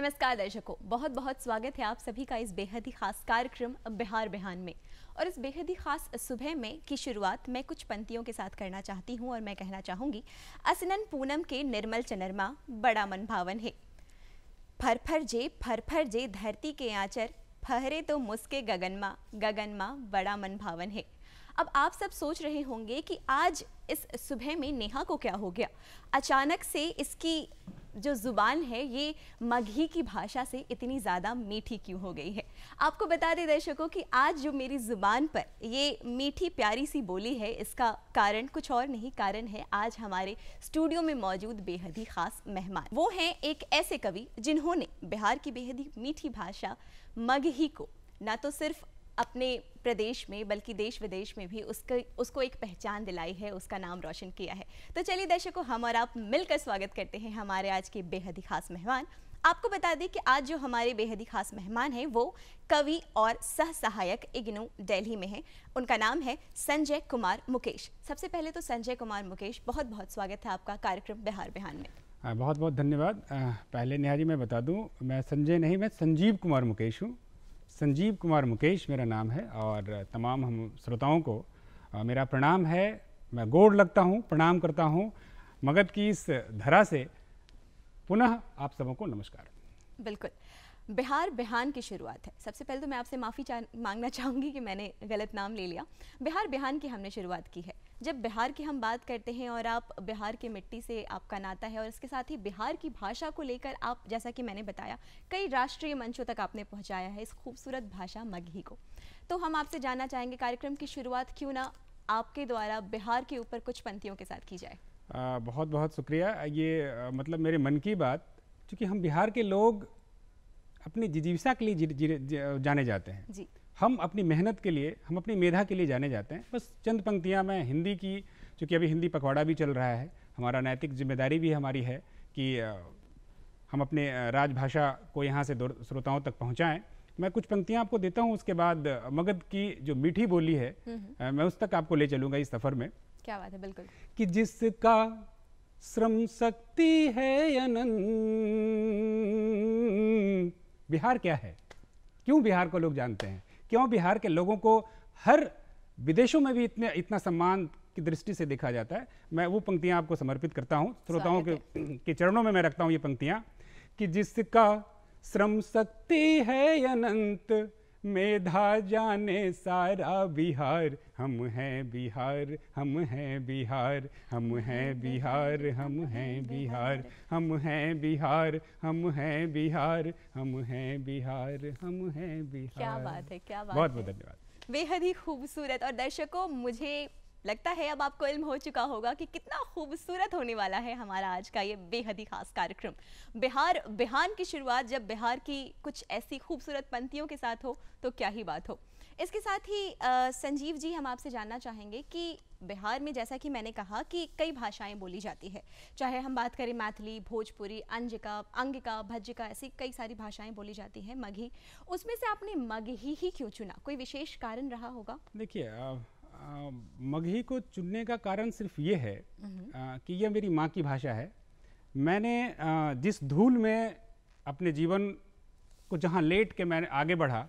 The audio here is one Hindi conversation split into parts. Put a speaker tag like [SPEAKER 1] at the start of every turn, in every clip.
[SPEAKER 1] नमस्कार दर्शकों बहुत बहुत स्वागत है आप सभी का इस बेहद ही खास कार्यक्रम बिहार बिहान में और इस बेहद ही खास सुबह में की शुरुआत मैं कुछ पंक्तियों के साथ करना चाहती हूँ और मैं कहना चाहूँगी असनन पूनम के निर्मल चनरमा बड़ा मन भावन है फर फर जे फर फर जे धरती के आंचर फहरे तो मुस्के गगनमा गगनमा बड़ा मन भावन है अब आप सब सोच रहे होंगे कि आज इस सुबह में नेहा को क्या हो गया अचानक से इसकी जो ज़ुबान है ये मगही की भाषा से इतनी ज़्यादा मीठी क्यों हो गई है आपको बता दें दर्शकों कि आज जो मेरी ज़ुबान पर ये मीठी प्यारी सी बोली है इसका कारण कुछ और नहीं कारण है आज हमारे स्टूडियो में मौजूद बेहद ही ख़ास मेहमान वो हैं एक ऐसे कवि जिन्होंने बिहार की बेहद ही मीठी भाषा मगही को ना तो सिर्फ अपने प्रदेश में बल्कि देश विदेश में भी उसके उसको एक पहचान दिलाई है उसका नाम रोशन किया है तो चलिए दर्शकों हम और आप मिलकर स्वागत करते हैं हमारे आज के बेहद ही खास मेहमान आपको बता दें कि आज जो हमारे बेहद ही खास मेहमान हैं वो कवि और सह सहायक इग्नू दिल्ली में हैं उनका नाम है संजय कुमार मुकेश सबसे पहले तो संजय कुमार मुकेश बहुत बहुत स्वागत है आपका कार्यक्रम बिहार बिहान
[SPEAKER 2] में बहुत बहुत धन्यवाद पहले निहारी मैं बता दूं मैं संजय नहीं मैं संजीव कुमार मुकेश हूं संजीव कुमार मुकेश मेरा नाम है और तमाम हम श्रोताओं को मेरा प्रणाम है मैं गोड़ लगता हूँ प्रणाम करता हूँ मगध की इस धरा से पुनः आप सबों को नमस्कार
[SPEAKER 1] बिल्कुल बिहार बिहान की शुरुआत है सबसे पहले तो मैं आपसे माफ़ी चा, मांगना चाहूँगी कि मैंने गलत नाम ले लिया बिहार बिहान की हमने शुरुआत की है जब बिहार की हम बात करते हैं और आप बिहार की मिट्टी से आपका नाता है और इसके साथ ही बिहार की भाषा को लेकर आप जैसा कि मैंने बताया कई राष्ट्रीय मंचों तक आपने पहुँचाया है इस खूबसूरत भाषा मगही को तो हम आपसे जानना चाहेंगे कार्यक्रम की शुरुआत क्यों ना आपके द्वारा बिहार के ऊपर कुछ पंक्तियों के साथ की जाए
[SPEAKER 2] आ, बहुत बहुत शुक्रिया ये आ, मतलब मेरे मन की बात क्योंकि हम बिहार के लोग अपनी जिजीविषा के लिए जी, जी, जी, जाने जाते हैं जी। हम अपनी मेहनत के लिए हम अपनी मेधा के लिए जाने जाते हैं बस चंद पंक्तियाँ मैं हिंदी की चूँकि अभी हिंदी पखवाड़ा भी चल रहा है हमारा नैतिक जिम्मेदारी भी हमारी है कि हम अपने राजभाषा को यहाँ से श्रोताओं तक पहुँचाएँ मैं कुछ पंक्तियाँ आपको देता हूँ उसके बाद मगध की जो मीठी बोली है हम्म, हम्म। मैं उस तक आपको ले चलूँगा इस सफ़र में क्या बात है बिल्कुल कि जिसका श्रम शक्ति है अनंत बिहार क्या है क्यों बिहार को लोग जानते हैं क्यों बिहार के लोगों को हर विदेशों में भी इतने इतना सम्मान की दृष्टि से देखा जाता है मैं वो पंक्तियाँ आपको समर्पित करता हूँ श्रोताओं के, के चरणों में मैं रखता हूँ ये पंक्तियाँ कि जिसका श्रम शक्ति है अनंत मेधा जाने सारा बिहार हम हैं बिहार हम हैं बिहार हम हैं बिहार हम हैं बिहार हम हैं बिहार हम हैं बिहार हम हैं बिहार हम हैं बिहार क्या बात
[SPEAKER 1] है क्या बात बहुत बहुत
[SPEAKER 2] धन्यवाद
[SPEAKER 1] बेहद ही खूबसूरत और दर्शकों मुझे लगता है अब आपको इल्म हो चुका होगा कि कितना खूबसूरत होने वाला है हमारा आज का ये बेहद ही खास कार्यक्रम बिहार बिहान की शुरुआत जब बिहार की कुछ ऐसी खूबसूरत पंक्तियों के साथ हो तो क्या ही बात हो इसके साथ ही आ, संजीव जी हम आपसे जानना चाहेंगे कि बिहार में जैसा कि मैंने कहा कि कई भाषाएं बोली जाती है चाहे हम बात करें मैथिली भोजपुरी अंजिका अंगिका भज्जिका ऐसी कई सारी भाषाएं बोली जाती हैं मगही उसमें से आपने मगही ही क्यों चुना कोई विशेष कारण रहा होगा
[SPEAKER 2] देखिए मगही को चुनने का कारण सिर्फ ये है कि यह मेरी माँ की भाषा है मैंने जिस धूल में अपने जीवन को जहाँ लेट के मैंने आगे बढ़ा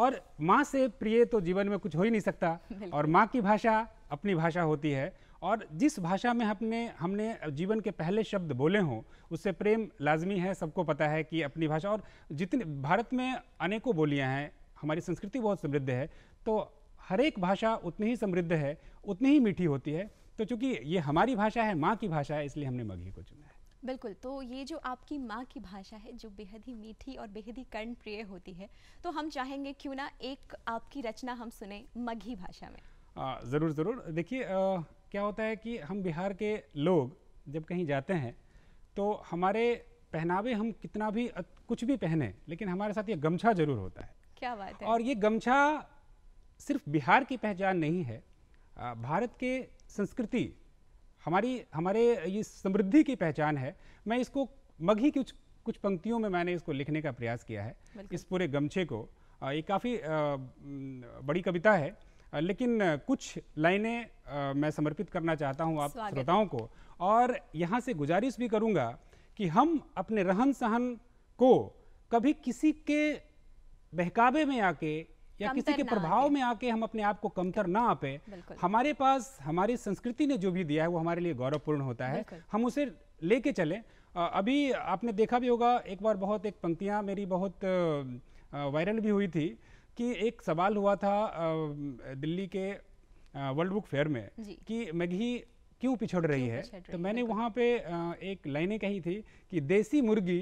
[SPEAKER 2] और माँ से प्रिय तो जीवन में कुछ हो ही नहीं सकता और माँ की भाषा अपनी भाषा होती है और जिस भाषा में हमने हमने जीवन के पहले शब्द बोले हों उससे प्रेम लाजमी है सबको पता है कि अपनी भाषा और जितने भारत में अनेकों बोलियाँ हैं हमारी संस्कृति बहुत समृद्ध है तो हर एक भाषा उतनी ही समृद्ध है उतनी ही मीठी होती है तो चूंकि ये हमारी भाषा है माँ की भाषा है इसलिए हमने मगही को चुना है
[SPEAKER 1] बिल्कुल तो ये जो आपकी माँ की भाषा है जो बेहद ही मीठी और बेहद ही कर्ण प्रिय होती है तो हम चाहेंगे क्यों ना एक आपकी रचना हम सुने मगही भाषा में
[SPEAKER 2] आ, ज़रूर ज़रूर देखिए क्या होता है कि हम बिहार के लोग जब कहीं जाते हैं तो हमारे पहनावे हम कितना भी कुछ भी पहने लेकिन हमारे साथ ये गमछा ज़रूर होता है
[SPEAKER 1] क्या बात है और ये
[SPEAKER 2] गमछा सिर्फ बिहार की पहचान नहीं है भारत के संस्कृति हमारी हमारे ये समृद्धि की पहचान है मैं इसको मगही कुछ कुछ पंक्तियों में मैंने इसको लिखने का प्रयास किया है इस पूरे गमछे को ये काफ़ी बड़ी कविता है लेकिन कुछ लाइनें मैं समर्पित करना चाहता हूँ आप श्रोताओं को और यहाँ से गुजारिश भी करूँगा कि हम अपने रहन सहन को कभी किसी के बहकावे में आके या किसी के प्रभाव में आके हम अपने आप को कमतर ना आपे हमारे पास हमारी संस्कृति ने जो भी दिया है वो हमारे लिए गौरवपूर्ण होता है हम उसे लेके चले अभी आपने देखा भी होगा एक बार बहुत एक पंक्तियाँ मेरी बहुत वायरल भी हुई थी कि एक सवाल हुआ था दिल्ली के वर्ल्ड बुक फेयर में कि मैगी क्यों पिछड़ रही है तो मैंने वहाँ पे एक लाइनें कही थी कि देसी मुर्गी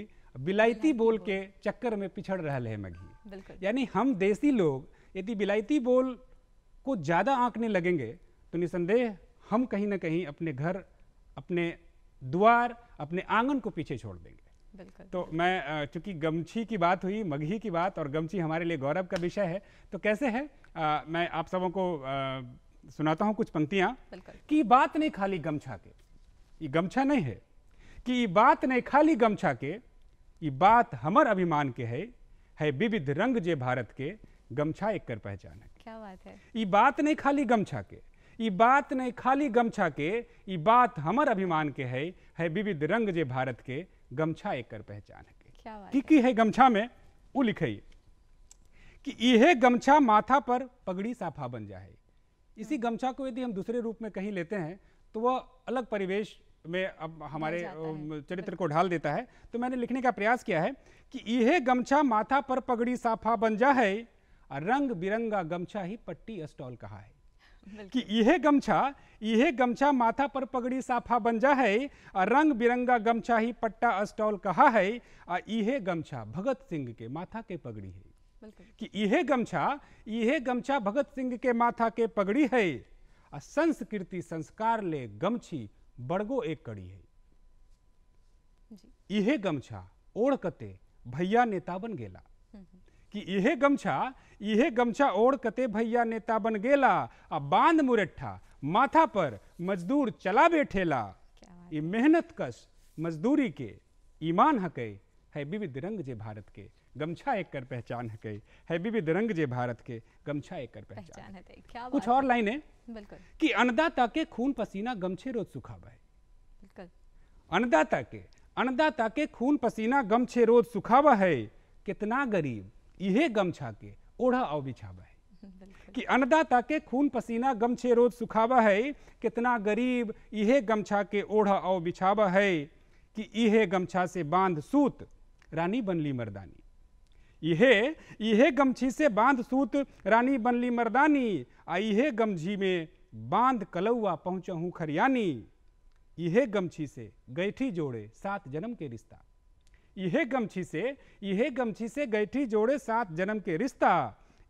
[SPEAKER 2] बिलायती बोल के चक्कर में पिछड़ रहा है मैगी बिल्कुल यानी हम देसी लोग यदि बिलायती बोल को ज़्यादा आंकने लगेंगे तो निसंदेह हम कहीं ना कहीं अपने घर अपने द्वार अपने आंगन को पीछे छोड़ देंगे बिल्कुल तो बिल्कुल। मैं चूंकि गमछी की बात हुई मगही की बात और गमछी हमारे लिए गौरव का विषय है तो कैसे है आ, मैं आप सबों को आ, सुनाता हूँ कुछ पंक्तियां कि बात नहीं खाली गमछा के ये गमछा नहीं है कि बात नहीं खाली गमछा के ये बात हमर अभिमान के है है विविध रंग जे भारत के गमछा एक कर पहचान है
[SPEAKER 3] क्या बात है ये
[SPEAKER 2] बात नहीं खाली गमछा के ये बात नहीं खाली गमछा के ये बात हमर अभिमान के है है विविध रंग जे भारत के गमछा एक कर पहचान है क्या की, की है गमछा में वो लिखे कि यह गमछा माथा पर पगड़ी साफा बन जाए इसी हाँ। गमछा को यदि हम दूसरे रूप में कहीं लेते हैं तो वह अलग परिवेश में अब हमारे चरित्र को ढाल देता है तो मैंने लिखने का प्रयास किया है कि यह गमछा माथा पर पगड़ी साफा बन जा है रंग बिरंगा गमछा ही पट्टी स्टॉल कहा है कि यह गमछा यह गमछा माथा पर पगड़ी साफा बन जा है रंग बिरंगा गमछा ही पट्टा स्टॉल कहा है और यह गमछा भगत सिंह के माथा के पगड़ी है कि यह गमछा यह गमछा भगत सिंह के माथा के पगड़ी है संस्कृति संस्कार ले गमछी बड़गो एक कड़ी है इहे गमछा ओढ़ कते भैया नेता बन गेला हम्म, हम्म। कि इहे गमछा इहे गमछा ओढ़ कते भैया नेता बन गेला आ बांध मुरेठा माथा पर मजदूर चला बैठेला ये मेहनत कश मजदूरी के ईमान हके है विविध रंग जे भारत के गमछा एक कर पहचान है कई है विविध रंग जे भारत के गमछा एक कर पहचान,
[SPEAKER 1] है क्या कुछ और लाइन है
[SPEAKER 2] कि अन्नदाता के खून पसीना गमछे रोज सुखावे अन्नदाता के अन्नदाता के खून पसीना गमछे रोज सुखावा है कितना गरीब यह गमछा के ओढ़ा और बिछावा है कि अन्नदाता के खून पसीना गमछे रोज सुखावा है कितना गरीब यह गमछा के ओढ़ा और बिछावा है कि यह गमछा से बांध सूत रानी बनली मर्दानी इहे इहे गमछी से बांध सूत रानी बनली मर्दानी आ इहे गमझी में बांध कलौआ पहुँचहूँ खरियानी इहे गमछी से गैठी जोड़े सात जन्म के रिश्ता इहे गमछी से इहे गमछी से गैठी जोड़े सात जन्म के रिश्ता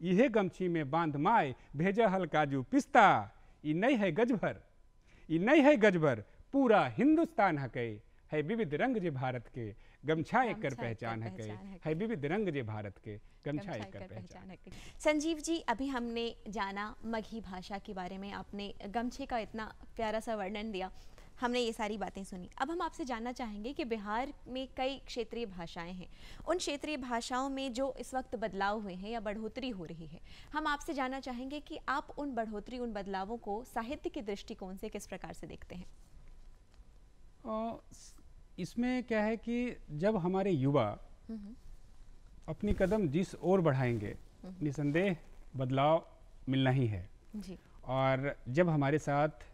[SPEAKER 2] इहे गमछी में बांध माए भेज हल काजू पिस्ता ये नहीं है गजभर ये नहीं है गजभर पूरा हिंदुस्तान हके है विविध रंग जे भारत के गमछा एक कर पहचान है कई है विविध रंग जे भारत के गमछा एक कर पहचान
[SPEAKER 1] है संजीव जी अभी हमने जाना मगही भाषा के बारे में आपने गमछे का इतना प्यारा सा वर्णन दिया हमने ये सारी बातें सुनी अब हम आपसे जानना चाहेंगे कि बिहार में कई क्षेत्रीय भाषाएं हैं उन क्षेत्रीय भाषाओं में जो इस वक्त बदलाव हुए हैं या बढ़ोतरी हो रही है हम आपसे जानना चाहेंगे कि आप उन बढ़ोतरी उन बदलावों को साहित्य के दृष्टिकोण से किस प्रकार से देखते हैं
[SPEAKER 2] इसमें क्या है कि जब हमारे युवा अपनी कदम जिस ओर बढ़ाएंगे निसंदेह बदलाव मिलना ही है जी। और जब हमारे साथ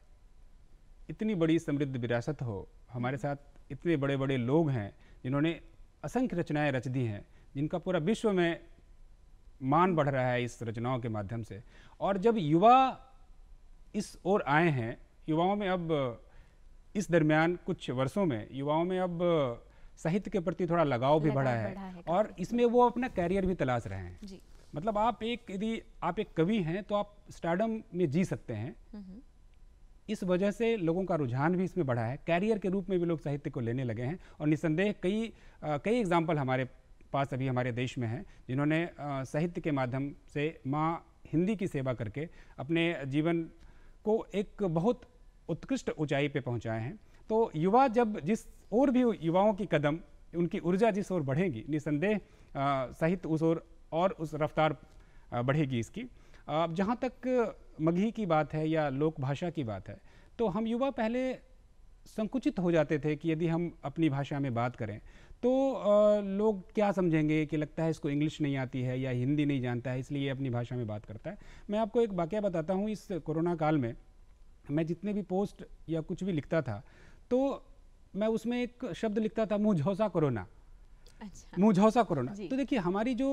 [SPEAKER 2] इतनी बड़ी समृद्ध विरासत हो हमारे साथ इतने बड़े बड़े लोग हैं जिन्होंने असंख्य रचनाएं रच दी हैं जिनका पूरा विश्व में मान बढ़ रहा है इस रचनाओं के माध्यम से और जब युवा इस ओर आए हैं युवाओं में अब इस दरमियान कुछ वर्षों में युवाओं में अब साहित्य के प्रति थोड़ा लगाव भी बढ़ा है, बढ़ा है और इसमें वो अपना कैरियर भी तलाश रहे हैं मतलब आप एक यदि आप एक कवि हैं तो आप स्टार्डम में जी सकते हैं हम्म, हम्म। इस वजह से लोगों का रुझान भी इसमें बढ़ा है कैरियर के रूप में भी लोग साहित्य को लेने लगे हैं और निसंदेह कई कई एग्जाम्पल हमारे पास अभी हमारे देश में हैं जिन्होंने साहित्य के माध्यम से माँ हिंदी की सेवा करके अपने जीवन को एक बहुत उत्कृष्ट ऊंचाई पे पहुंचाए हैं तो युवा जब जिस और भी युवाओं की कदम उनकी ऊर्जा जिस ओर बढ़ेगी निसंदेह सहित उस ओर और उस रफ्तार बढ़ेगी इसकी अब जहाँ तक मगही की बात है या लोक भाषा की बात है तो हम युवा पहले संकुचित हो जाते थे कि यदि हम अपनी भाषा में बात करें तो लोग क्या समझेंगे कि लगता है इसको इंग्लिश नहीं आती है या हिंदी नहीं जानता है इसलिए अपनी भाषा में बात करता है मैं आपको एक वाक्य बताता हूँ इस कोरोना काल में मैं जितने भी पोस्ट या कुछ भी लिखता था तो मैं उसमें एक शब्द लिखता था मुझौसा कोरोना अच्छा। मुझौसा कोरोना तो देखिए हमारी जो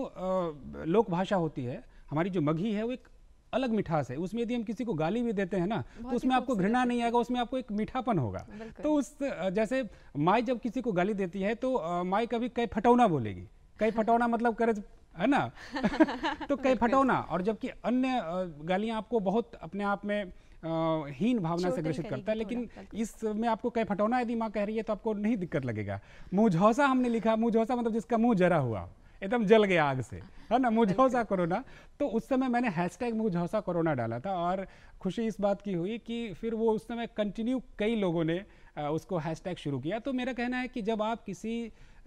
[SPEAKER 2] लोक भाषा होती है हमारी जो मगही है वो एक अलग मिठास है उसमें यदि हम किसी को गाली भी देते हैं ना तो उसमें आपको घृणा नहीं आएगा उसमें आपको एक मीठापन होगा तो उस जैसे माई जब किसी को गाली देती है तो माई कभी कई फटौना बोलेगी कई फटौना मतलब करे है ना तो कई फटौना और जबकि अन्य गालियाँ आपको बहुत अपने आप में हीन भावना से ग्रसित करता है तो लेकिन इसमें आपको कहीं फटौना यदि माँ कह रही है तो आपको नहीं दिक्कत लगेगा मुझौसा हमने लिखा मुझौसा मतलब जिसका मुंह जरा हुआ एकदम जल गया आग से है ना मुझौसा कोरोना तो उस समय मैंने हैश टैग मुझौसा कोरोना डाला था और खुशी इस बात की हुई कि फिर वो उस समय कंटिन्यू कई लोगों ने उसको हैश टैग शुरू किया तो मेरा कहना है कि जब आप किसी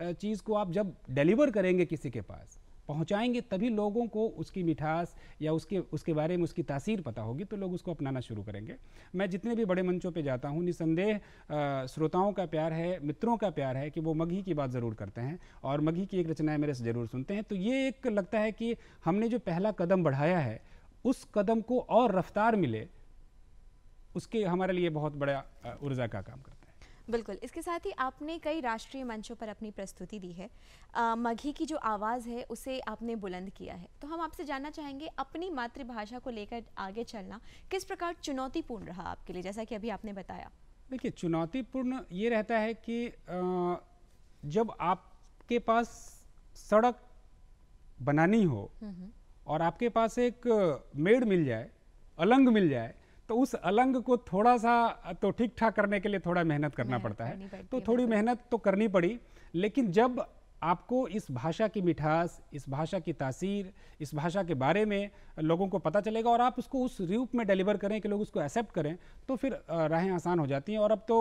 [SPEAKER 2] चीज़ को आप जब डिलीवर करेंगे किसी के पास पहुंचाएंगे तभी लोगों को उसकी मिठास या उसके उसके बारे में उसकी तासीर पता होगी तो लोग उसको अपनाना शुरू करेंगे मैं जितने भी बड़े मंचों पे जाता हूँ निसंदेह श्रोताओं का प्यार है मित्रों का प्यार है कि वो मगही की बात ज़रूर करते हैं और मगही की एक रचनाएं मेरे से ज़रूर सुनते हैं तो ये एक लगता है कि हमने जो पहला कदम बढ़ाया है उस कदम को और रफ्तार मिले उसके हमारे लिए बहुत बड़ा ऊर्जा का काम करता है
[SPEAKER 1] बिल्कुल इसके साथ ही आपने कई राष्ट्रीय मंचों पर अपनी प्रस्तुति दी है आ, मघी की जो आवाज़ है उसे आपने बुलंद किया है तो हम आपसे जानना चाहेंगे अपनी मातृभाषा को लेकर आगे चलना किस प्रकार चुनौतीपूर्ण रहा आपके लिए जैसा कि अभी आपने बताया
[SPEAKER 2] देखिए चुनौतीपूर्ण ये रहता है कि आ, जब आपके पास सड़क बनानी हो हम्म, हम्म। और आपके पास एक मेड मिल जाए अलंग मिल जाए तो उस अलंग को थोड़ा सा तो ठीक ठाक करने के लिए थोड़ा मेहनत करना पड़ता है तो थोड़ी मेहनत तो करनी पड़ी लेकिन जब आपको इस भाषा की मिठास इस भाषा की तासीर इस भाषा के बारे में लोगों को पता चलेगा और आप उसको उस रूप में डिलीवर करें कि लोग उसको एक्सेप्ट करें तो फिर राहें आसान हो जाती हैं और अब तो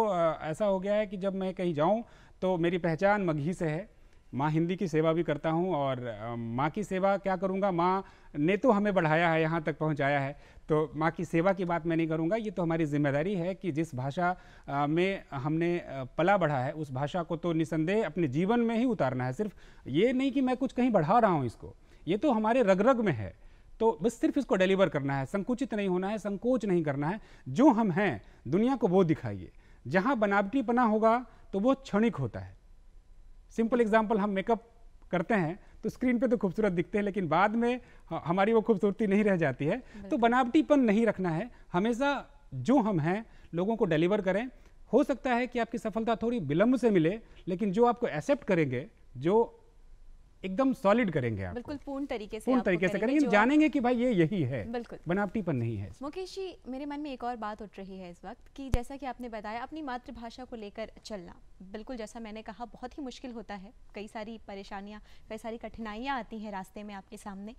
[SPEAKER 2] ऐसा हो गया है कि जब मैं कहीं जाऊँ तो मेरी पहचान मगही से है माँ हिंदी की सेवा भी करता हूँ और माँ की सेवा क्या करूँगा माँ ने तो हमें बढ़ाया है यहाँ तक पहुँचाया है तो माँ की सेवा की बात मैं नहीं करूँगा ये तो हमारी जिम्मेदारी है कि जिस भाषा में हमने पला बढ़ा है उस भाषा को तो निसंदेह अपने जीवन में ही उतारना है सिर्फ ये नहीं कि मैं कुछ कहीं बढ़ा रहा हूँ इसको ये तो हमारे रग रग में है तो बस सिर्फ इसको डिलीवर करना है संकुचित नहीं होना है संकोच नहीं करना है जो हम हैं दुनिया को वो दिखाइए जहाँ बनावटीपना होगा तो वो क्षणिक होता है सिंपल एग्जाम्पल हम मेकअप करते हैं तो स्क्रीन पे तो खूबसूरत दिखते हैं लेकिन बाद में हमारी वो खूबसूरती नहीं रह जाती है तो बनावटीपन नहीं रखना है हमेशा जो हम हैं लोगों को डिलीवर करें हो सकता है कि आपकी सफलता थोड़ी विलम्ब से मिले लेकिन जो आपको एक्सेप्ट करेंगे जो एकदम सॉलिड करेंगे आप बिल्कुल
[SPEAKER 1] पूर्ण तरीके से पूर्ण तरीके से करेंगे जानेंगे
[SPEAKER 2] कि भाई ये यही है बिल्कुल पर नहीं है
[SPEAKER 1] मुकेश जी मेरे मन में एक और बात उठ रही है इस वक्त कि जैसा कि आपने बताया अपनी मातृभाषा को लेकर चलना बिल्कुल जैसा मैंने कहा बहुत ही मुश्किल होता है कई सारी परेशानियाँ कई सारी कठिनाइयाँ आती हैं रास्ते में आपके सामने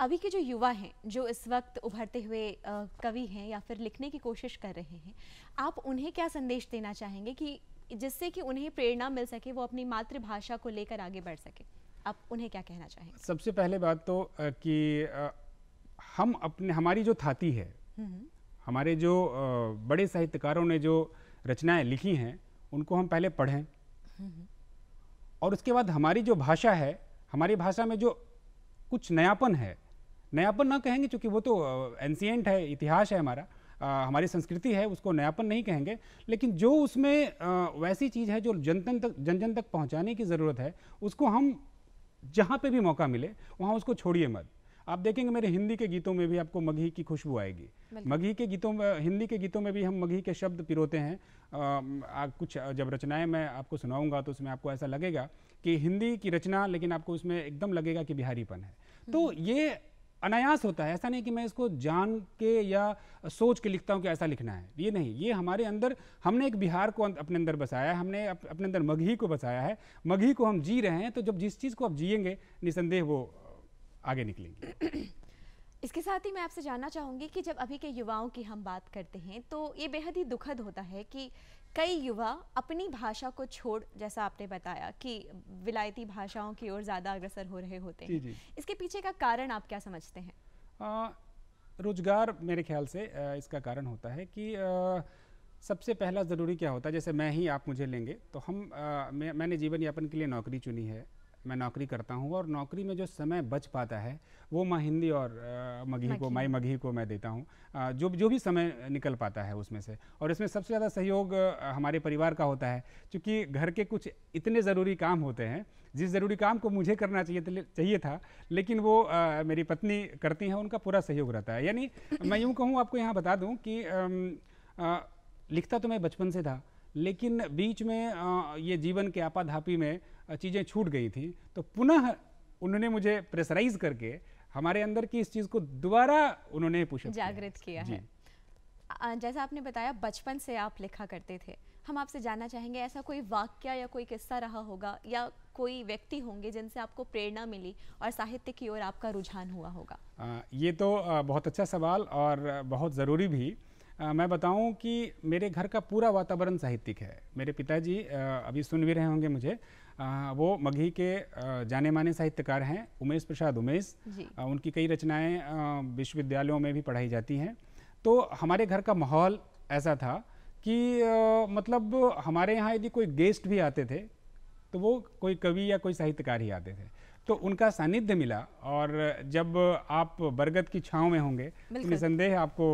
[SPEAKER 1] अभी के जो युवा हैं जो इस वक्त उभरते हुए कवि हैं या फिर लिखने की कोशिश कर रहे हैं आप उन्हें क्या संदेश देना चाहेंगे कि जिससे कि उन्हें प्रेरणा मिल सके वो अपनी मातृभाषा को लेकर आगे बढ़ सके आप उन्हें क्या कहना चाहेंगे
[SPEAKER 2] सबसे पहले बात तो कि हम अपने हमारी जो थाती है हम्म, हम्म। हमारे जो बड़े साहित्यकारों ने जो रचनाएं लिखी हैं उनको हम पहले पढ़ें
[SPEAKER 3] हम्म,
[SPEAKER 2] और उसके बाद हमारी जो भाषा है हमारी भाषा में जो कुछ नयापन है नयापन ना कहेंगे क्योंकि वो तो एंसियंट है इतिहास है हमारा आ, हमारी संस्कृति है उसको नयापन नहीं कहेंगे लेकिन जो उसमें आ, वैसी चीज़ है जो जनतन तक जन जन तक पहुंचाने की ज़रूरत है उसको हम जहाँ पे भी मौका मिले वहाँ उसको छोड़िए मत आप देखेंगे मेरे हिंदी के गीतों में भी आपको मगही की खुशबू आएगी मगही के गीतों में हिंदी के गीतों में भी हम मगही के शब्द पिरोते हैं आ, आ, कुछ जब रचनाएं मैं आपको सुनाऊंगा तो उसमें आपको ऐसा लगेगा कि हिंदी की रचना लेकिन आपको उसमें एकदम लगेगा कि बिहारीपन है तो हम्म। ये अनायास होता है ऐसा नहीं कि मैं इसको जान के या सोच के लिखता हूँ कि ऐसा लिखना है ये नहीं ये हमारे अंदर हमने एक बिहार को अं-, अपने अंदर बसाया है हमने अपने अंदर मगही को बसाया है मगही को हम जी रहे हैं तो जब जिस चीज़ को आप जियेंगे निसंदेह वो आगे निकलेंगे
[SPEAKER 1] इसके साथ ही मैं आपसे जानना चाहूँगी कि जब अभी के युवाओं की हम बात करते हैं तो ये बेहद ही दुखद होता है कि कई युवा अपनी भाषा को छोड़ जैसा आपने बताया कि विलायती भाषाओं की ओर ज़्यादा अग्रसर हो रहे होते हैं इसके पीछे का कारण आप क्या समझते हैं
[SPEAKER 2] आ, रोजगार मेरे ख्याल से आ, इसका कारण होता है कि आ, सबसे पहला ज़रूरी क्या होता है जैसे मैं ही आप मुझे लेंगे तो हम आ, मैं, मैंने जीवन यापन के लिए नौकरी चुनी है मैं नौकरी करता हूँ और नौकरी में जो समय बच पाता है वो माँ हिंदी और मगही को माई मगही को मैं देता हूँ जो जो भी समय निकल पाता है उसमें से और इसमें सबसे ज़्यादा सहयोग हमारे परिवार का होता है क्योंकि घर के कुछ इतने ज़रूरी काम होते हैं जिस ज़रूरी काम को मुझे करना चाहिए चाहिए था लेकिन वो आ, मेरी पत्नी करती हैं उनका पूरा सहयोग रहता है यानी मैं यूँ कहूँ आपको यहाँ बता दूँ कि आ, आ, लिखता तो मैं बचपन से था लेकिन बीच में ये जीवन के आपाधापी में चीज़ें छूट गई थी तो पुनः उन्होंने मुझे प्रेशराइज करके हमारे अंदर की इस चीज़ को दोबारा उन्होंने पूछा
[SPEAKER 1] जागृत किया
[SPEAKER 2] है
[SPEAKER 1] जैसा आपने बताया बचपन से आप लिखा करते थे हम आपसे जानना चाहेंगे ऐसा कोई वाक्य या कोई किस्सा रहा होगा या कोई व्यक्ति होंगे जिनसे आपको प्रेरणा मिली और साहित्य की ओर आपका रुझान हुआ होगा
[SPEAKER 2] आ, ये तो बहुत अच्छा सवाल और बहुत ज़रूरी भी आ, मैं बताऊं कि मेरे घर का पूरा वातावरण साहित्यिक है मेरे पिताजी अभी सुन भी रहे होंगे मुझे आ, वो मगही के जाने माने साहित्यकार हैं उमेश प्रसाद उमेश उनकी कई रचनाएं विश्वविद्यालयों में भी पढ़ाई जाती हैं तो हमारे घर का माहौल ऐसा था कि आ, मतलब हमारे यहाँ यदि कोई गेस्ट भी आते थे तो वो कोई कवि या कोई साहित्यकार ही आते थे तो उनका सानिध्य मिला और जब आप बरगद की छाँव में होंगे तो निसंदेह आपको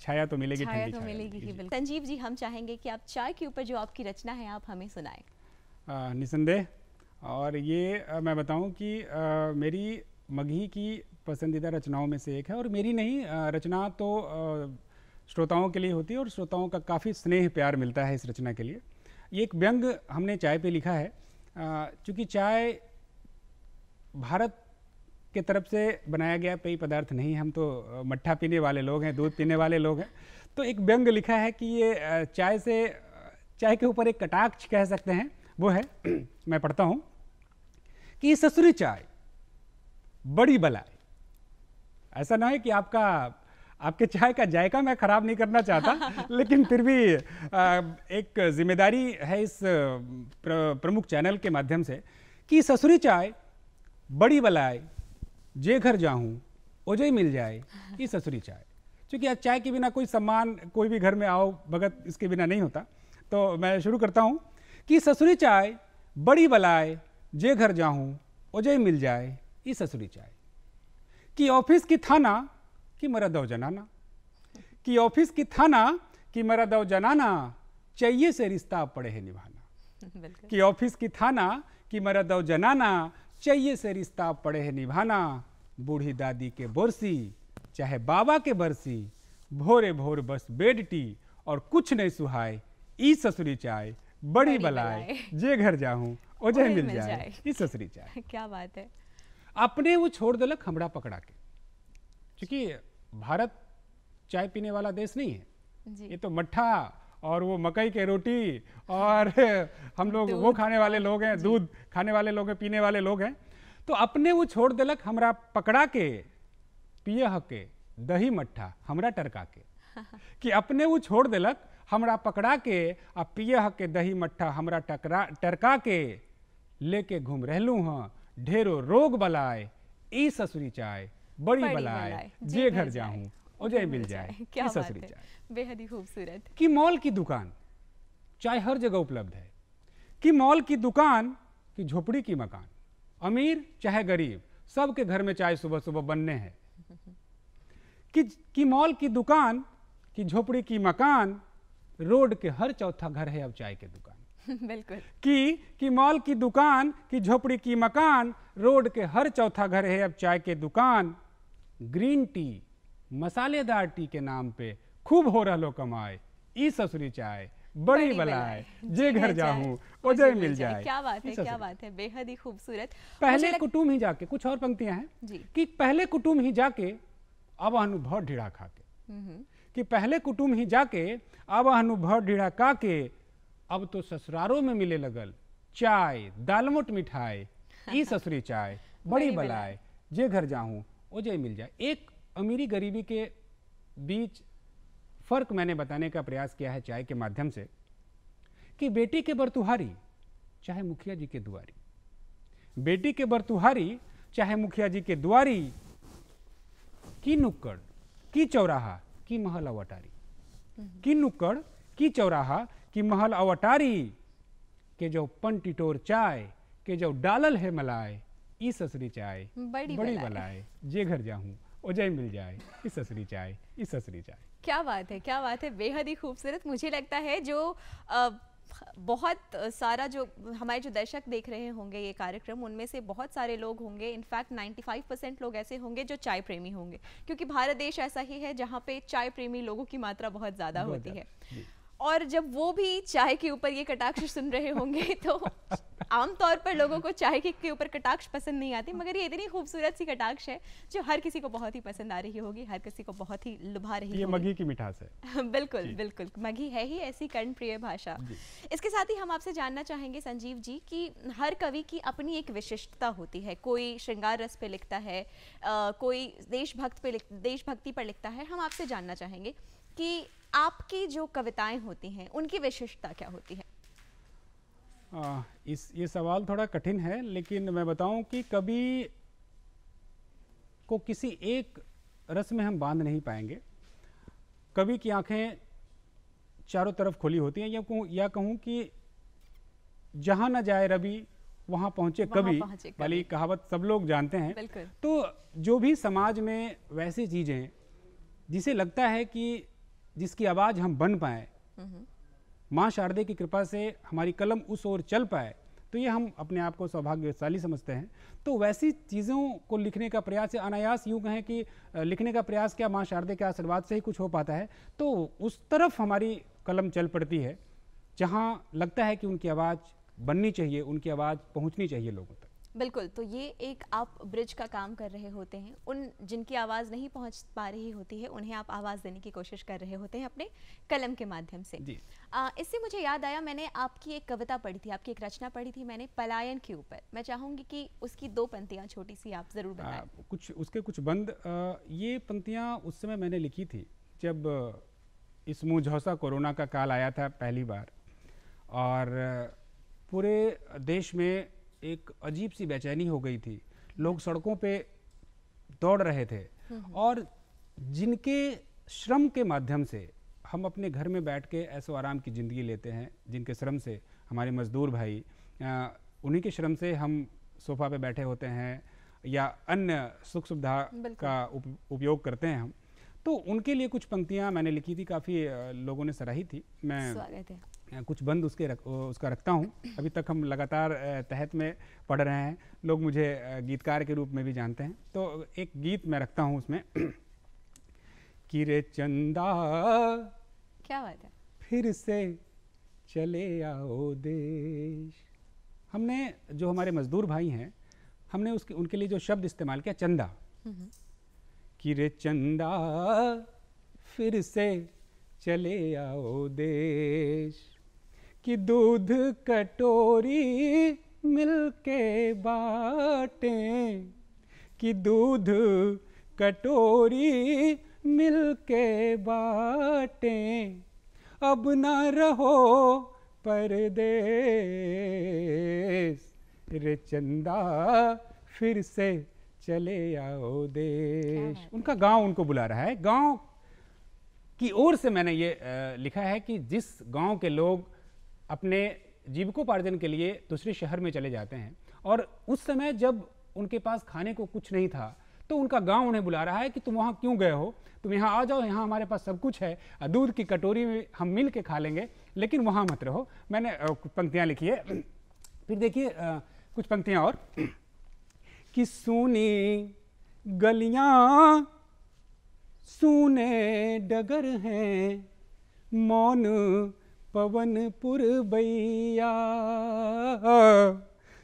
[SPEAKER 2] छाया तो मिलेगी छाया तो
[SPEAKER 1] मिलेगी ही बिल्कुल संजीव जी हम चाहेंगे कि आप चाय के ऊपर जो आपकी रचना है आप हमें सुनाएं
[SPEAKER 2] निसंदेह और ये आ, मैं बताऊं कि आ, मेरी मगही की पसंदीदा रचनाओं में से एक है और मेरी नहीं आ, रचना तो श्रोताओं के लिए होती है और श्रोताओं का काफ़ी स्नेह प्यार मिलता है इस रचना के लिए ये एक व्यंग हमने चाय पे लिखा है चूँकि चाय भारत के तरफ से बनाया गया पेय पदार्थ नहीं हम तो मट्ठा पीने वाले लोग हैं दूध पीने वाले लोग हैं तो एक व्यंग लिखा है कि ये चाय से चाय के ऊपर एक कटाक्ष कह सकते हैं वो है मैं पढ़ता हूँ कि ससुरी चाय बड़ी बलाय ऐसा ना है कि आपका आपके चाय का जायका मैं ख़राब नहीं करना चाहता लेकिन फिर भी एक जिम्मेदारी है इस प्रमुख चैनल के माध्यम से कि ससुरी चाय बड़ी बलाय जे घर जाऊँ ओजे मिल जाए ये ससुरी चाय क्योंकि आज चाय के बिना कोई सम्मान कोई भी घर में आओ भगत इसके बिना नहीं होता तो मैं शुरू करता हूँ कि ससुरी चाय बड़ी बलाए जे घर जाऊँ ओजे मिल जाए ये ससुरी चाय कि ऑफिस की थाना कि मरा दो जनाना कि ऑफिस की थाना कि मरा दो जनाना चाहिए से रिश्ता पड़े है
[SPEAKER 3] निभाना
[SPEAKER 2] कि ऑफिस की थाना कि मरा दो जनाना चाहिए से रिश्ता पड़े है निभाना बूढ़ी दादी के बोरसी चाहे बाबा के बरसी भोरे भोर बस बेडटी और कुछ नहीं सुहाए ई ससुरी चाय बड़ी बलाए जे घर जाऊं ओजे मिल, मिल जाए ई ससुरी चाय
[SPEAKER 1] क्या बात है
[SPEAKER 2] अपने वो छोड़ दिलक हमरा पकड़ा के क्योंकि भारत चाय पीने वाला देश नहीं
[SPEAKER 1] है ये
[SPEAKER 2] तो मठा और वो मकई के रोटी और हम लोग वो खाने वाले लोग हैं दूध खाने वाले लोग हैं पीने वाले लोग हैं तो अपने वो छोड़ दिलक हमरा पकड़ा के पिए हके दही मट्ठा हमरा टरका के कि अपने वो छोड़ दिलक हमरा पकड़ा के आ पिए हके दही मट्ठा हमरा टकरा टरका के लेके घूम रहलू हाँ ढेरों रोग बलाए ई ससुरी चाय बड़ी, बड़ी बलाए जे घर जाऊँ ओ जाए मिल जाए क्या बात है
[SPEAKER 1] बेहद ही खूबसूरत
[SPEAKER 2] कि मॉल की दुकान चाय हर जगह उपलब्ध है कि मॉल की दुकान कि झोपड़ी की मकान अमीर चाहे गरीब सबके घर में चाय सुबह सुबह बनने हैं कि कि मॉल की दुकान कि झोपड़ी की मकान रोड के हर चौथा घर है अब चाय की दुकान बिल्कुल कि कि मॉल की दुकान कि झोपड़ी की मकान रोड के हर चौथा घर है अब चाय के दुकान ग्रीन टी मसालेदार टी के नाम पे खूब हो रहा कमाए ई ससुरी चाय बड़ी, बलाए जे घर जाऊं वो जय मिल जाए क्या बात है क्या
[SPEAKER 1] बात है बेहद ही खूबसूरत पहले
[SPEAKER 2] कुटुम ही जाके कुछ और पंक्तियां हैं कि पहले कुटुम ही जाके अब अनुभव ढीड़ा खाके कि पहले कुटुम ही जाके अब अनुभव ढीड़ा के अब तो ससुरारों में मिले लगल चाय दालमोट मिठाई ई ससुरी चाय बड़ी बलाए जे घर जाऊं वो जय मिल जाए एक अमीरी गरीबी के बीच फ़र्क मैंने बताने का प्रयास किया है चाय के माध्यम से कि बेटी के बरतुहारी चाहे मुखिया जी के दुआरी बेटी के बरतुहारी चाहे मुखिया जी के दुआरी की नुक्कड़ की चौराहा की महल अवटारी की नुक्कड़ की चौराहा की महल अवटारी के जो पन टिटोर चाय के जो डालल है मलाय ई ससरी चाय बड़ी, बड़ी जे घर जाऊं ओ जय मिल जाए इस ससरी चाय इस ससरी चाय
[SPEAKER 1] क्या बात है क्या बात है बेहद ही खूबसूरत मुझे लगता है जो आ, बहुत सारा जो हमारे जो दर्शक देख रहे होंगे ये कार्यक्रम उनमें से बहुत सारे लोग होंगे इनफैक्ट 95 परसेंट लोग ऐसे होंगे जो चाय प्रेमी होंगे क्योंकि भारत देश ऐसा ही है जहाँ पे चाय प्रेमी लोगों की मात्रा बहुत ज़्यादा होती है और जब वो भी चाय के ऊपर ये कटाक्ष सुन रहे होंगे तो आमतौर पर लोगों को चाय के ऊपर कटाक्ष पसंद नहीं आती मगर ये इतनी खूबसूरत सी कटाक्ष है जो हर किसी को बहुत ही पसंद आ रही होगी हर किसी को बहुत ही लुभा रही ये मगी
[SPEAKER 2] की मिठास है
[SPEAKER 1] बिल्कुल बिल्कुल मगी है ही ऐसी कर्ण प्रिय भाषा इसके साथ ही हम आपसे जानना चाहेंगे संजीव जी कि हर कवि की अपनी एक विशिष्टता होती है कोई श्रृंगार रस पे लिखता है कोई देशभक्त पे देशभक्ति पर लिखता है हम आपसे जानना चाहेंगे कि आपकी जो कविताएं होती हैं उनकी विशिष्टता क्या होती है
[SPEAKER 2] आ, इस ये सवाल थोड़ा कठिन है लेकिन मैं बताऊं कि कभी को किसी एक रस में हम बांध नहीं पाएंगे कवि की आंखें चारों तरफ खुली होती हैं या कहूँ या कहूँ कि जहाँ ना जाए रवि वहाँ पहुँचे कवि वाली कहावत सब लोग जानते हैं तो जो भी समाज में वैसी चीज़ें जिसे लगता है कि जिसकी आवाज़ हम बन पाए हम्म। माँ शारदे की कृपा से हमारी कलम उस ओर चल पाए तो ये हम अपने आप को सौभाग्यशाली समझते हैं तो वैसी चीज़ों को लिखने का प्रयास अनायास यूँ कहें कि लिखने का प्रयास क्या माँ शारदे के आशीर्वाद से ही कुछ हो पाता है तो उस तरफ हमारी कलम चल पड़ती है जहाँ लगता है कि उनकी आवाज़ बननी चाहिए उनकी आवाज़ पहुँचनी चाहिए लोगों तक
[SPEAKER 1] बिल्कुल तो ये एक आप ब्रिज का काम कर रहे होते हैं उन जिनकी आवाज़ नहीं पहुंच पा रही होती है उन्हें आप आवाज़ देने की कोशिश कर रहे होते हैं अपने कलम के माध्यम से इससे मुझे याद आया मैंने आपकी एक कविता पढ़ी थी आपकी एक रचना पढ़ी थी मैंने पलायन के ऊपर मैं चाहूँगी कि उसकी दो पंक्तियाँ छोटी सी आप ज़रूर बताएं
[SPEAKER 2] कुछ उसके कुछ बंद आ, ये पंक्तियाँ उस समय मैंने लिखी थी जब इस मुझौसा कोरोना का काल आया था पहली बार और पूरे देश में एक अजीब सी बेचैनी हो गई थी लोग सड़कों पे दौड़ रहे थे हम्म, हम्म। और जिनके श्रम के माध्यम से हम अपने घर में बैठ के ऐसो आराम की ज़िंदगी लेते हैं जिनके श्रम से हमारे मज़दूर भाई उन्हीं के श्रम से हम सोफ़ा पे बैठे होते हैं या अन्य सुख सुविधा का उप, उपयोग करते हैं हम तो उनके लिए कुछ पंक्तियां मैंने लिखी थी काफ़ी लोगों ने सराही थी मैं कुछ बंद उसके रख उसका रखता हूँ अभी तक हम लगातार तहत में पढ़ रहे हैं लोग मुझे गीतकार के रूप में भी जानते हैं तो एक गीत मैं रखता हूँ उसमें कि रे चंदा क्या बात है फिर से चले आओ देश हमने जो हमारे मजदूर भाई हैं हमने उसके उनके लिए जो शब्द इस्तेमाल किया चंदा हम्म। कि रे चंदा फिर से चले आओ देश कि दूध कटोरी मिलके बाटें कि दूध कटोरी मिलके बाटें अब न रहो परदेश रे चंदा फिर से चले आओ देश उनका गांव उनको बुला रहा है गांव की ओर से मैंने ये लिखा है कि जिस गांव के लोग अपने जीविकोपार्जन के लिए दूसरे शहर में चले जाते हैं और उस समय जब उनके पास खाने को कुछ नहीं था तो उनका गांव उन्हें बुला रहा है कि तुम वहाँ क्यों गए हो तुम यहाँ आ जाओ यहाँ हमारे पास सब कुछ है दूध की कटोरी में हम मिल के खा लेंगे लेकिन वहाँ मत रहो मैंने पंक्तियाँ लिखी है फिर देखिए कुछ पंक्तियाँ और कि सुनी गलियाँ सुने डगर हैं मौन पुर भैया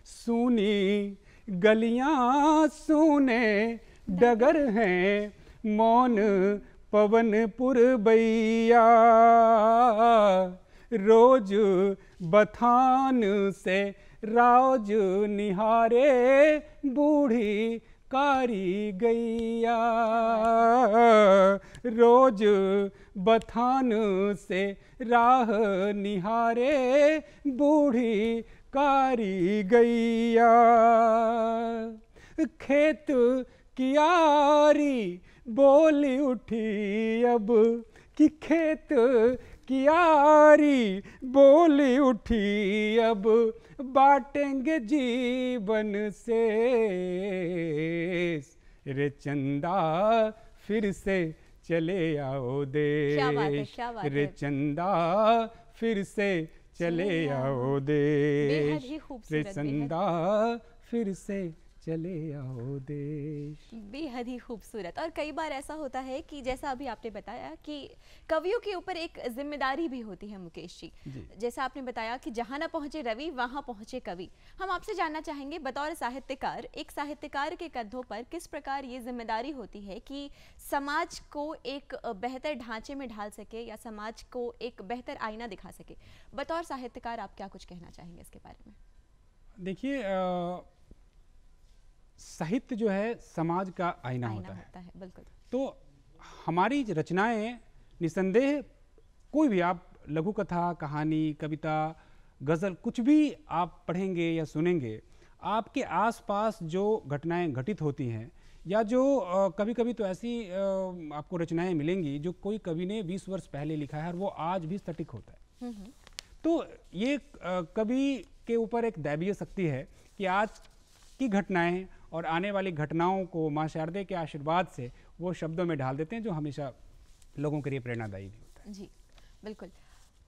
[SPEAKER 2] सुनी गलियां सुने डगर हैं मौन पवनपुर भैया रोज बथान से राज निहारे बूढ़ी कारी गैया रोज बथान से राह निहारे बूढ़ी कारी गैया खेत कियारी बोली उठी अब कि खेत कियारी बोली उठी अब बाटेंगे जीवन से रे चंदा फिर से चले आओ देश रे चंदा फिर से चले आओ देश रे चंदा फिर से चले आओ देश
[SPEAKER 1] बेहद ही खूबसूरत और कई बार ऐसा होता है कि जैसा अभी आपने बताया कि कवियों के ऊपर एक जिम्मेदारी भी होती है मुकेश जी, जी। जैसा आपने बताया कि जहाँ ना पहुँचे रवि वहाँ पहुँचे कवि हम आपसे जानना चाहेंगे बतौर साहित्यकार एक साहित्यकार के कंधों पर किस प्रकार ये जिम्मेदारी होती है कि समाज को एक बेहतर ढांचे में ढाल सके या समाज को एक बेहतर आईना दिखा सके बतौर साहित्यकार आप क्या कुछ कहना चाहेंगे इसके बारे में
[SPEAKER 2] देखिए साहित्य जो है समाज का आईना, आईना होता, है। होता है है तो हमारी रचनाएं निसंदेह कोई भी आप लघु कथा कहानी कविता गज़ल कुछ भी आप पढ़ेंगे या सुनेंगे आपके आसपास जो घटनाएं घटित होती हैं या जो कभी कभी तो ऐसी आपको रचनाएं मिलेंगी जो कोई कवि ने 20 वर्ष पहले लिखा है और वो आज भी सटीक होता है हम्म, हम्म। तो ये कवि के ऊपर एक दैवीय शक्ति है कि आज की घटनाएं और आने वाली घटनाओं को माँ शारदे के आशीर्वाद से वो शब्दों में ढाल देते हैं जो हमेशा लोगों के लिए प्रेरणादायी भी होता
[SPEAKER 1] है जी बिल्कुल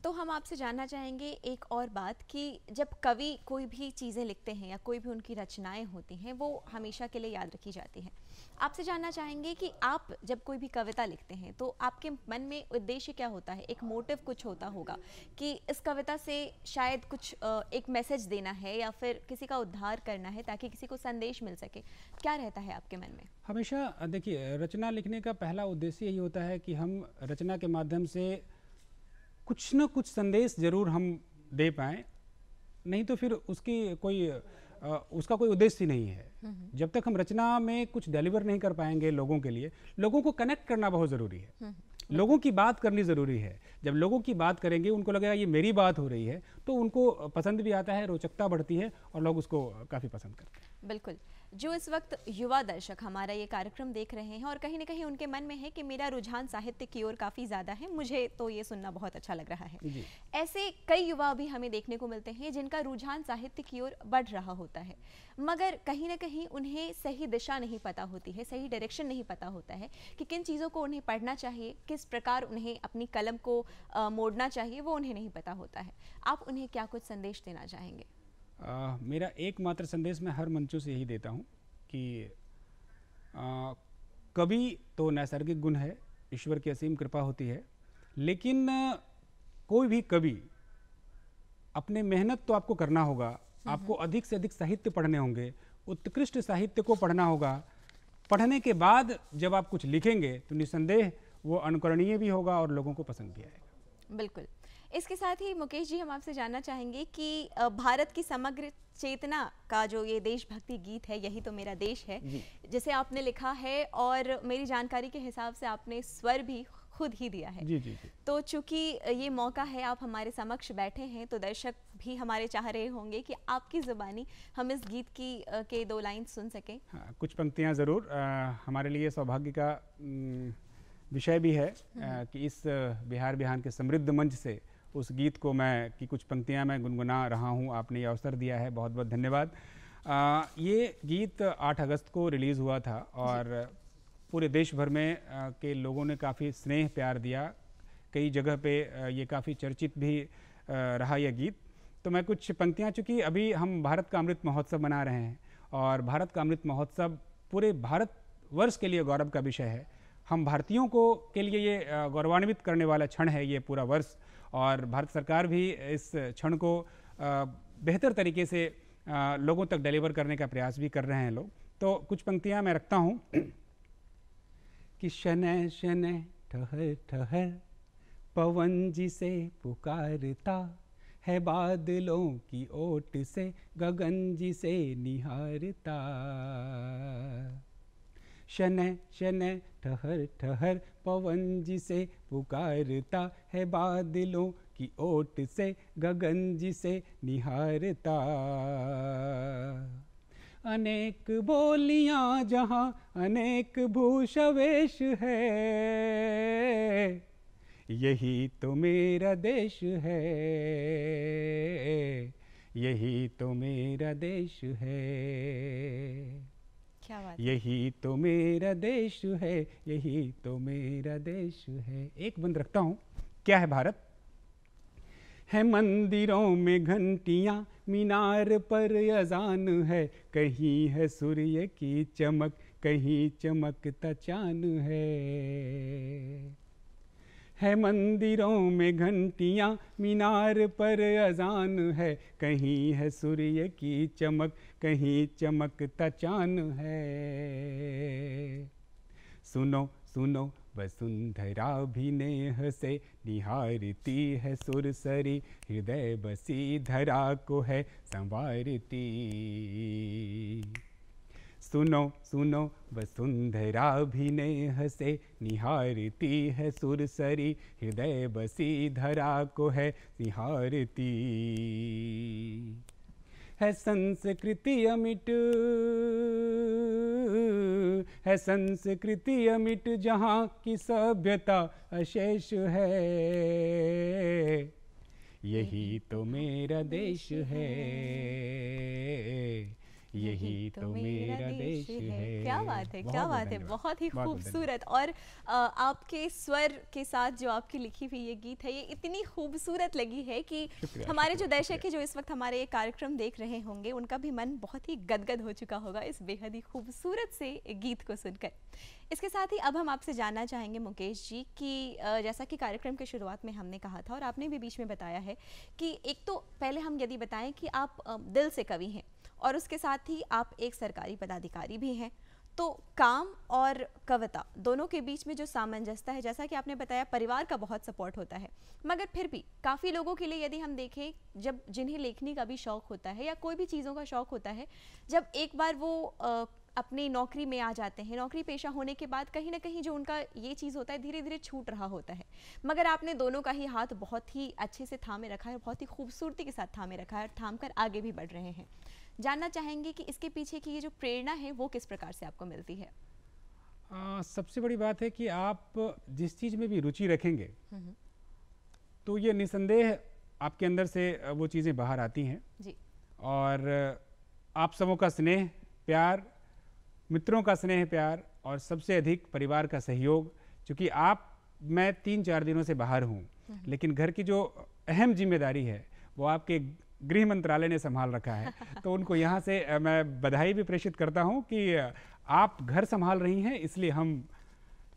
[SPEAKER 1] तो हम आपसे जानना चाहेंगे एक और बात कि जब कवि कोई भी चीज़ें लिखते हैं या कोई भी उनकी रचनाएं होती हैं वो हमेशा के लिए याद रखी जाती हैं आपसे जानना चाहेंगे कि आप जब कोई भी कविता लिखते हैं तो आपके मन में उद्देश्य क्या होता है एक मोटिव कुछ होता होगा कि इस कविता से शायद कुछ एक मैसेज देना है या फिर किसी का उद्धार करना है ताकि किसी को संदेश मिल सके क्या रहता है आपके मन में
[SPEAKER 2] हमेशा देखिए रचना लिखने का पहला उद्देश्य यही होता है कि हम रचना के माध्यम से कुछ न कुछ संदेश ज़रूर हम दे पाए नहीं तो फिर उसकी कोई उसका कोई उद्देश्य नहीं है हम्म, हम्म। जब तक हम रचना में कुछ डिलीवर नहीं कर पाएंगे लोगों के लिए लोगों को कनेक्ट करना बहुत ज़रूरी है हम्म, लोगों की बात करनी ज़रूरी है जब लोगों की बात करेंगे उनको लगेगा ये मेरी बात हो रही है तो उनको पसंद भी आता है रोचकता बढ़ती है और लोग उसको काफ़ी पसंद करते
[SPEAKER 1] हैं बिल्कुल जो इस वक्त युवा दर्शक हमारा ये कार्यक्रम देख रहे हैं और कहीं ना कहीं उनके मन में है कि मेरा रुझान साहित्य की ओर काफ़ी ज़्यादा है मुझे तो ये सुनना बहुत अच्छा लग रहा है ऐसे कई युवा भी हमें देखने को मिलते हैं जिनका रुझान साहित्य की ओर बढ़ रहा होता है मगर कहीं ना कहीं उन्हें सही दिशा नहीं पता होती है सही डायरेक्शन नहीं पता होता है कि किन चीज़ों को उन्हें पढ़ना चाहिए किस प्रकार उन्हें अपनी कलम को मोड़ना चाहिए वो उन्हें नहीं पता होता है आप उन्हें क्या कुछ संदेश देना चाहेंगे
[SPEAKER 2] आ, मेरा एकमात्र संदेश मैं हर मंचों से यही देता हूँ कि आ, कभी तो नैसर्गिक गुण है ईश्वर की असीम कृपा होती है लेकिन कोई भी कवि अपने मेहनत तो आपको करना होगा हम्म, आपको हम्म। अधिक से अधिक साहित्य पढ़ने होंगे उत्कृष्ट साहित्य को पढ़ना होगा पढ़ने के बाद जब आप कुछ लिखेंगे तो निसंदेह वो अनुकरणीय भी होगा और लोगों को पसंद भी
[SPEAKER 1] आएगा बिल्कुल इसके साथ ही मुकेश जी हम आपसे जानना चाहेंगे कि भारत की समग्र चेतना का जो ये देशभक्ति गीत है यही तो मेरा देश है जिसे आपने लिखा है और मेरी जानकारी के हिसाब से आपने स्वर भी खुद ही दिया है जी जी जी तो चूंकि ये मौका है आप हमारे समक्ष बैठे हैं तो दर्शक भी हमारे चाह रहे होंगे कि आपकी ज़ुबानी हम इस गीत की के दो लाइन सुन सकें हाँ,
[SPEAKER 2] कुछ पंक्तियाँ ज़रूर हमारे लिए सौभाग्य का विषय भी है हम्म। कि इस बिहार बिहार के समृद्ध मंच से उस गीत को मैं की कुछ पंक्तियाँ मैं गुनगुना रहा हूँ आपने ये अवसर दिया है बहुत बहुत धन्यवाद आ, ये गीत 8 अगस्त को रिलीज़ हुआ था और पूरे देश भर में आ, के लोगों ने काफ़ी स्नेह प्यार दिया कई जगह पे आ, ये काफ़ी चर्चित भी रहा यह गीत तो मैं कुछ पंक्तियाँ चूँकि अभी हम भारत का अमृत महोत्सव मना रहे हैं और भारत का अमृत महोत्सव पूरे भारत वर्ष के लिए गौरव का विषय है हम भारतीयों को के लिए ये गौरवान्वित करने वाला क्षण है ये पूरा वर्ष और भारत सरकार भी इस क्षण को बेहतर तरीके से लोगों तक डिलीवर करने का प्रयास भी कर रहे हैं लोग तो कुछ पंक्तियाँ मैं रखता हूँ कि शनै शनै ठहर ठहर पवन जी से पुकारता है बादलों की ओट से गगन जी से निहारता शन शन ठहर ठहर पवन जी से पुकारता है बादलों की ओट से गगन जी से निहारता अनेक बोलियां जहाँ अनेक भूषवेश है यही तो मेरा देश है यही तो मेरा देश है यही तो मेरा देश है यही तो मेरा देश है एक बंद रखता हूँ क्या है भारत है मंदिरों में घंटिया मीनार पर अजान है कहीं है सूर्य की चमक कहीं चमकता चांद है है मंदिरों में घंटियाँ मीनार पर अजान है कहीं है सूर्य की चमक कहीं चमक तचान है सुनो सुनो वसुंधरा भी नेह से निहारती है सुरसरी हृदय बसी धरा को है संवारती सुनो सुनो वसुंधरा भी नेह हसे निहारती है सुरसरी हृदय बसी धरा को है निहारती है संस्कृति अमिट है संस्कृति अमिट जहाँ की सभ्यता अशेष है यही तो मेरा देश है यही तो, तो मेरा देश है।, है क्या बात है क्या बात है
[SPEAKER 1] बहुत ही खूबसूरत और आपके स्वर के साथ जो आपकी लिखी हुई ये गीत है ये इतनी खूबसूरत लगी है कि हमारे जो दर्शक है जो इस वक्त हमारे ये कार्यक्रम देख रहे होंगे उनका भी मन बहुत ही गदगद हो चुका होगा इस बेहद ही खूबसूरत से गीत को सुनकर इसके साथ ही अब हम आपसे जानना चाहेंगे मुकेश जी कि जैसा कि कार्यक्रम की शुरुआत में हमने कहा था और आपने भी बीच में बताया है कि एक तो पहले हम यदि बताएं कि आप दिल से कवि हैं और उसके साथ ही आप एक सरकारी पदाधिकारी भी हैं तो काम और कविता दोनों के बीच में जो सामंजस्यता है जैसा कि आपने बताया परिवार का बहुत सपोर्ट होता है मगर फिर भी काफ़ी लोगों के लिए यदि हम देखें जब जिन्हें लेखने का भी शौक़ होता है या कोई भी चीज़ों का शौक़ होता है जब एक बार वो आ, अपनी नौकरी में आ जाते हैं नौकरी पेशा होने के बाद कहीं ना कहीं जो उनका ये चीज़ होता है धीरे धीरे छूट रहा होता है मगर आपने दोनों का ही हाथ बहुत ही अच्छे से थामे रखा है बहुत ही खूबसूरती के साथ थामे रखा है और थाम कर आगे भी बढ़ रहे हैं जानना चाहेंगे कि इसके पीछे की ये जो प्रेरणा है वो किस प्रकार से आपको मिलती है
[SPEAKER 2] आ, सबसे बड़ी बात है कि आप जिस चीज़ में भी रुचि रखेंगे हम्म हम्म। तो ये निसंदेह आपके अंदर से वो चीज़ें बाहर आती हैं जी और आप सबों का स्नेह प्यार मित्रों का स्नेह प्यार और सबसे अधिक परिवार का सहयोग क्योंकि आप मैं तीन चार दिनों से बाहर हूँ हम्म। लेकिन घर की जो अहम जिम्मेदारी है वो आपके गृह मंत्रालय ने संभाल रखा है तो उनको यहाँ से मैं बधाई भी प्रेषित करता हूँ कि आप घर संभाल रही हैं इसलिए हम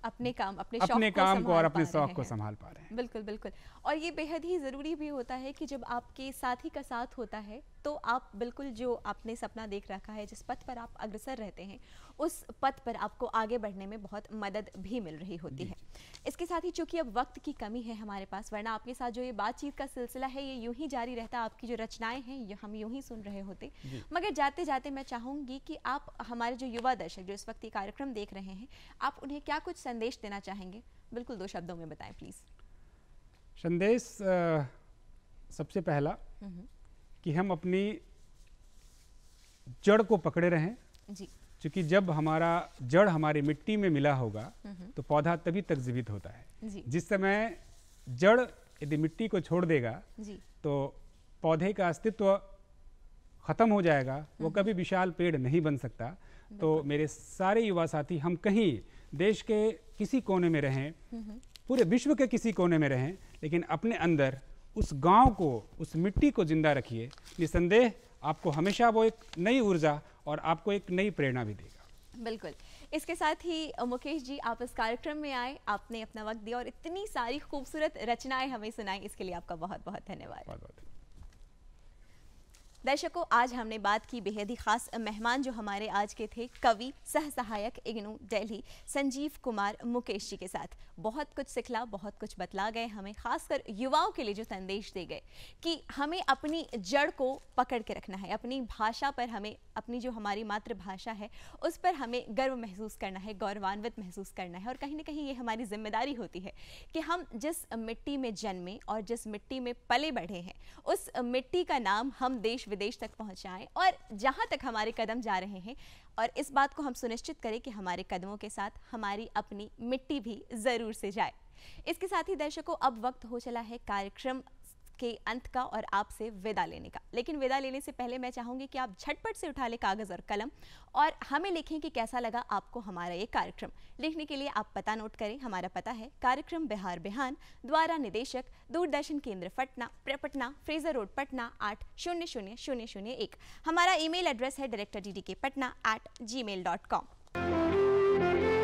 [SPEAKER 1] अपने काम अपने, अपने को काम को और अपने शौक को संभाल पा रहे हैं बिल्कुल बिल्कुल और ये बेहद ही ज़रूरी भी होता है कि जब आपके साथी का साथ होता है तो आप बिल्कुल जो आपने सपना देख रखा है जिस पथ पर आप अग्रसर रहते हैं उस पथ पर आपको आगे बढ़ने में बहुत मदद भी मिल रही होती है इसके साथ ही चूंकि अब वक्त की कमी है हमारे पास वरना आपके साथ जो ये बातचीत का सिलसिला है ये यूं ही जारी रहता आपकी जो रचनाएं हैं ये हम यूं ही सुन रहे होते मगर जाते जाते मैं चाहूंगी कि आप हमारे जो युवा दर्शक जो इस वक्त ये कार्यक्रम देख रहे हैं आप उन्हें क्या कुछ संदेश देना चाहेंगे बिल्कुल दो शब्दों में बताएं प्लीज़
[SPEAKER 2] संदेश सबसे पहला हम्म। कि हम अपनी जड़ को पकड़े रहें जी क्योंकि जब हमारा जड़ हमारी मिट्टी में मिला होगा तो पौधा तभी तक जीवित होता है जिस समय जड़ यदि मिट्टी को छोड़ देगा तो पौधे का अस्तित्व ख़त्म हो जाएगा वो हम्म। कभी विशाल पेड़ नहीं बन सकता तो मेरे सारे युवा साथी हम कहीं देश के किसी कोने में रहें पूरे विश्व के किसी कोने में रहें लेकिन अपने अंदर उस गांव को उस मिट्टी को जिंदा रखिए निसंदेह आपको हमेशा वो एक नई ऊर्जा और आपको एक नई प्रेरणा भी देगा
[SPEAKER 1] बिल्कुल इसके साथ ही मुकेश जी आप इस कार्यक्रम में आए आपने अपना वक्त दिया और इतनी सारी खूबसूरत रचनाएं हमें सुनाई इसके लिए आपका बहुत बहुत धन्यवाद दर्शकों आज हमने बात की बेहद ही खास मेहमान जो हमारे आज के थे कवि सह सहायक इग्नू दिल्ली संजीव कुमार मुकेश जी के साथ बहुत कुछ सिखला बहुत कुछ बतला गए हमें खासकर युवाओं के लिए जो संदेश दे गए कि हमें अपनी जड़ को पकड़ के रखना है अपनी भाषा पर हमें अपनी जो हमारी मातृभाषा है उस पर हमें गर्व महसूस करना है गौरवान्वित महसूस करना है और कहीं ना कहीं ये हमारी जिम्मेदारी होती है कि हम जिस मिट्टी में जन्मे और जिस मिट्टी में पले बढ़े हैं उस मिट्टी का नाम हम देश विदेश तक पहुँचाएँ और जहाँ तक हमारे कदम जा रहे हैं और इस बात को हम सुनिश्चित करें कि हमारे कदमों के साथ हमारी अपनी मिट्टी भी ज़रूर से जाए इसके साथ ही दर्शकों अब वक्त हो चला है कार्यक्रम के अंत का और आपसे विदा लेने का लेकिन विदा लेने से पहले मैं चाहूंगी कि आप झटपट से उठा ले कागज़ और कलम और हमें लिखें कि कैसा लगा आपको हमारा ये कार्यक्रम लिखने के लिए आप पता नोट करें हमारा पता है कार्यक्रम बिहार बिहान द्वारा निदेशक दूरदर्शन केंद्र पटना पटना फ्रेजर रोड पटना आठ शून्य शून्य शून्य शून्य एक हमारा ईमेल एड्रेस है director D D K Patna at gmail dot com